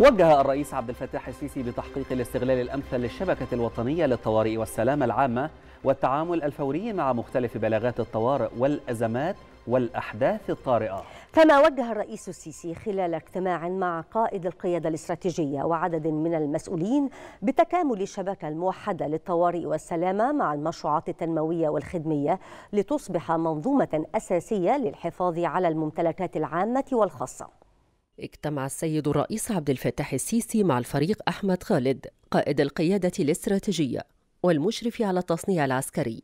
وجه الرئيس عبد الفتاح السيسي بتحقيق الاستغلال الأمثل للشبكة الوطنية للطوارئ والسلامة العامة والتعامل الفوري مع مختلف بلاغات الطوارئ والأزمات والأحداث الطارئة كما وجه الرئيس السيسي خلال اجتماع مع قائد القيادة الاستراتيجية وعدد من المسؤولين بتكامل الشبكة الموحدة للطوارئ والسلامة مع المشروعات التنموية والخدمية لتصبح منظومة أساسية للحفاظ على الممتلكات العامة والخاصة اجتمع السيد الرئيس عبد الفتاح السيسي مع الفريق أحمد خالد قائد القيادة الاستراتيجية والمشرف على التصنيع العسكري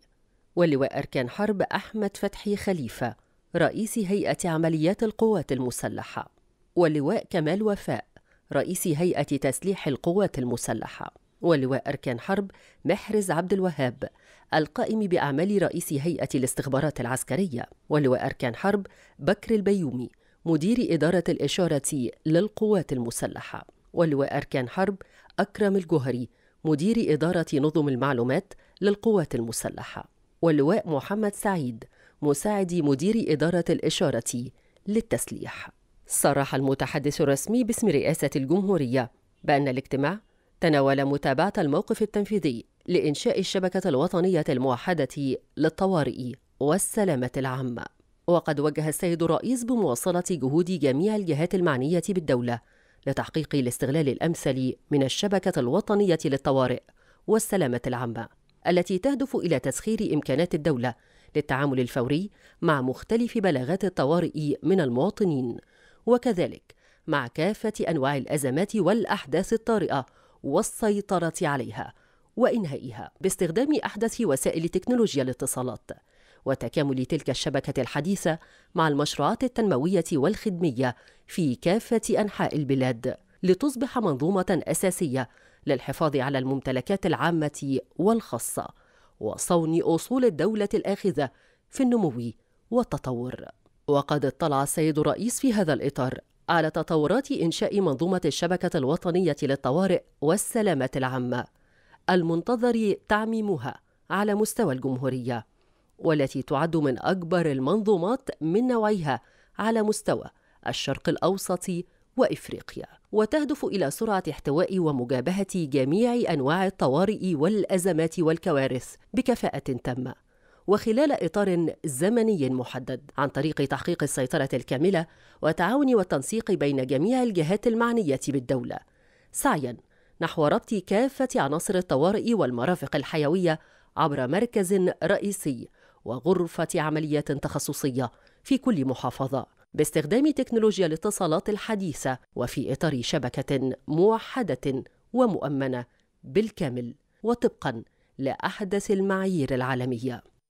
ولواء أركان حرب أحمد فتحي خليفة رئيس هيئة عمليات القوات المسلحة ولواء كمال وفاء رئيس هيئة تسليح القوات المسلحة ولواء أركان حرب محرز عبد الوهاب القائم بأعمال رئيس هيئة الاستخبارات العسكرية ولواء أركان حرب بكر البيومي مدير إدارة الإشارة للقوات المسلحة ولواء أركان حرب أكرم الجهري مدير إدارة نظم المعلومات للقوات المسلحة واللواء محمد سعيد مساعد مدير إدارة الإشارة للتسليح صرح المتحدث الرسمي باسم رئاسة الجمهورية بأن الاجتماع تناول متابعة الموقف التنفيذي لإنشاء الشبكة الوطنية الموحدة للطوارئ والسلامة العامة وقد وجه السيد الرئيس بمواصلة جهود جميع الجهات المعنية بالدولة لتحقيق الاستغلال الأمثل من الشبكة الوطنية للطوارئ والسلامة العامة التي تهدف إلى تسخير إمكانات الدولة للتعامل الفوري مع مختلف بلاغات الطوارئ من المواطنين وكذلك مع كافة أنواع الأزمات والأحداث الطارئة والسيطرة عليها وإنهائها باستخدام أحدث وسائل تكنولوجيا الاتصالات وتكامل تلك الشبكة الحديثة مع المشروعات التنموية والخدمية في كافة أنحاء البلاد لتصبح منظومة أساسية للحفاظ على الممتلكات العامة والخاصة وصون أصول الدولة الآخذة في النمو والتطور وقد اطلع السيد الرئيس في هذا الإطار على تطورات إنشاء منظومة الشبكة الوطنية للطوارئ والسلامة العامة المنتظر تعميمها على مستوى الجمهورية والتي تعد من أكبر المنظومات من نوعها على مستوى الشرق الأوسط وإفريقيا وتهدف إلى سرعة احتواء ومجابهة جميع أنواع الطوارئ والأزمات والكوارث بكفاءة تامة وخلال إطار زمني محدد عن طريق تحقيق السيطرة الكاملة والتعاون والتنسيق بين جميع الجهات المعنية بالدولة سعياً نحو ربط كافة عناصر الطوارئ والمرافق الحيوية عبر مركز رئيسي وغرفة عمليات تخصصية في كل محافظة باستخدام تكنولوجيا الاتصالات الحديثة وفي إطار شبكة موحدة ومؤمنة بالكامل وطبقا لأحدث المعايير العالمية